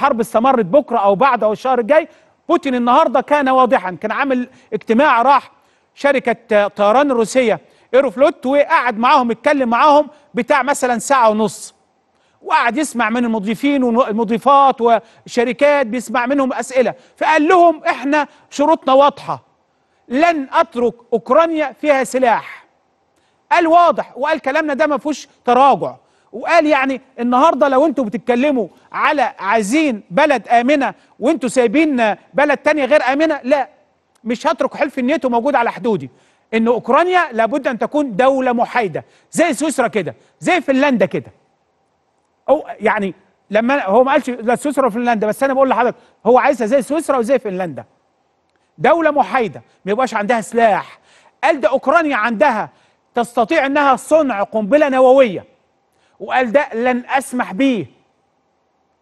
الحرب استمرت بكره او بعد او الشهر الجاي بوتين النهارده كان واضحا كان عامل اجتماع راح شركه طيران الروسيه ايروفلوت وقعد معاهم اتكلم معاهم بتاع مثلا ساعه ونص وقعد يسمع من المضيفين والمضيفات وشركات بيسمع منهم اسئله فقال لهم احنا شروطنا واضحه لن اترك اوكرانيا فيها سلاح قال واضح وقال كلامنا ده ما فيهوش تراجع وقال يعني النهارده لو انتوا بتتكلموا على عايزين بلد امنه وانتوا سايبين بلد تانية غير امنه لا مش هترك حلف النيتو موجود على حدودي ان اوكرانيا لابد ان تكون دوله محايده زي سويسرا كده زي فنلندا كده او يعني لما هو ما قالش لا سويسرا وفنلندا بس انا بقول لحضرتك هو عايزها زي سويسرا وزي فنلندا دوله محايده ما يبقاش عندها سلاح قال ده اوكرانيا عندها تستطيع انها صنع قنبله نوويه وقال ده لن اسمح بيه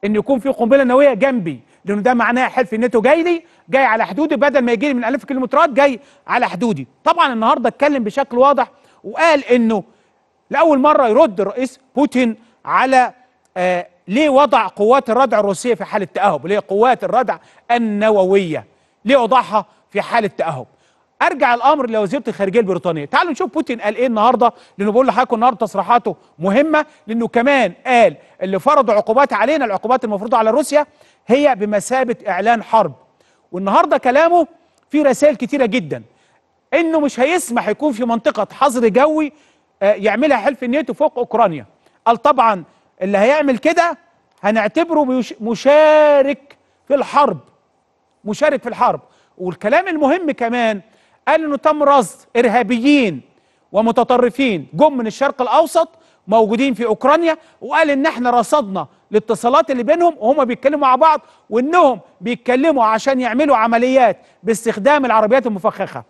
ان يكون في قنبله نوويه جنبي لانه ده معناه حلف الناتو جاي لي جاي على حدودي بدل ما يجي لي من 1000 كيلومترات جاي على حدودي طبعا النهارده اتكلم بشكل واضح وقال انه لاول مره يرد الرئيس بوتين على آه ليه وضع قوات الردع الروسيه في حاله تاهب ليه قوات الردع النوويه ليه وضعها في حاله تاهب ارجع الامر لوزيره الخارجيه البريطانيه تعالوا نشوف بوتين قال ايه النهارده لانه بقول لحضراتكم النهارده تصريحاته مهمه لانه كمان قال اللي فرضوا عقوبات علينا العقوبات المفروضه على روسيا هي بمثابه اعلان حرب والنهارده كلامه في رسائل كتيره جدا انه مش هيسمح يكون في منطقه حظر جوي آه، يعملها حلف الناتو فوق اوكرانيا قال طبعا اللي هيعمل كده هنعتبره مشارك في الحرب مشارك في الحرب والكلام المهم كمان قال انه تم رصد ارهابيين ومتطرفين جم من الشرق الاوسط موجودين في اوكرانيا وقال ان احنا رصدنا الاتصالات اللي بينهم وهم بيتكلموا مع بعض وانهم بيتكلموا عشان يعملوا عمليات باستخدام العربيات المفخخه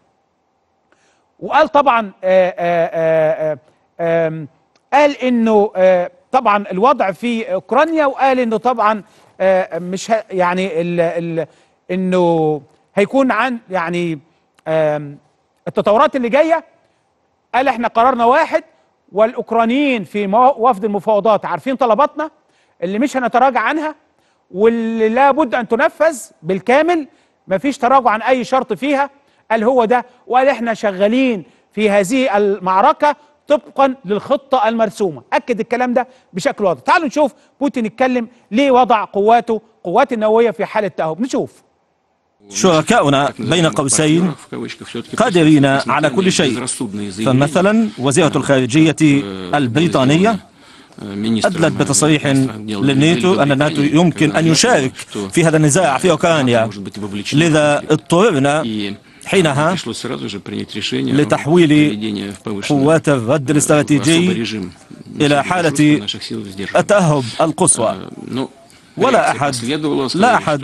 وقال طبعا آآ آه، آآ آه، آآ آه، قال انه طبعا الوضع في اوكرانيا وقال انه طبعا مش يعني ال ال انه هيكون عن يعني التطورات اللي جايه قال احنا قرارنا واحد والاوكرانيين في وفد المفاوضات عارفين طلباتنا اللي مش هنتراجع عنها واللي لابد ان تنفذ بالكامل مفيش تراجع عن اي شرط فيها قال هو ده وقال احنا شغالين في هذه المعركه طبقا للخطه المرسومه اكد الكلام ده بشكل واضح تعالوا نشوف بوتين اتكلم ليه وضع قواته قوات النوويه في حاله تاهب نشوف شركاؤنا بين قوسين قادرين على كل شيء فمثلا وزيرة الخارجية البريطانية أدلت بتصريح للناتو أن الناتو يمكن أن يشارك في هذا النزاع في أوكرانيا لذا اضطررنا حينها لتحويل قوات الرد الاستراتيجي إلى حالة التأهب القصوى ولا أحد لا أحد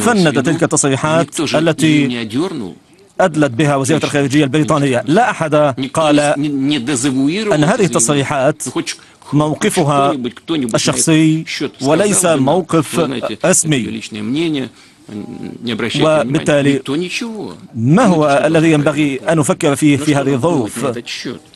فند تلك التصريحات التي أدلت بها وزيرة الخارجية البريطانية لا أحد قال أن هذه التصريحات موقفها الشخصي وليس موقف رسمي وبالتالي ما هو الذي ينبغي أن نفكر فيه في هذه الظروف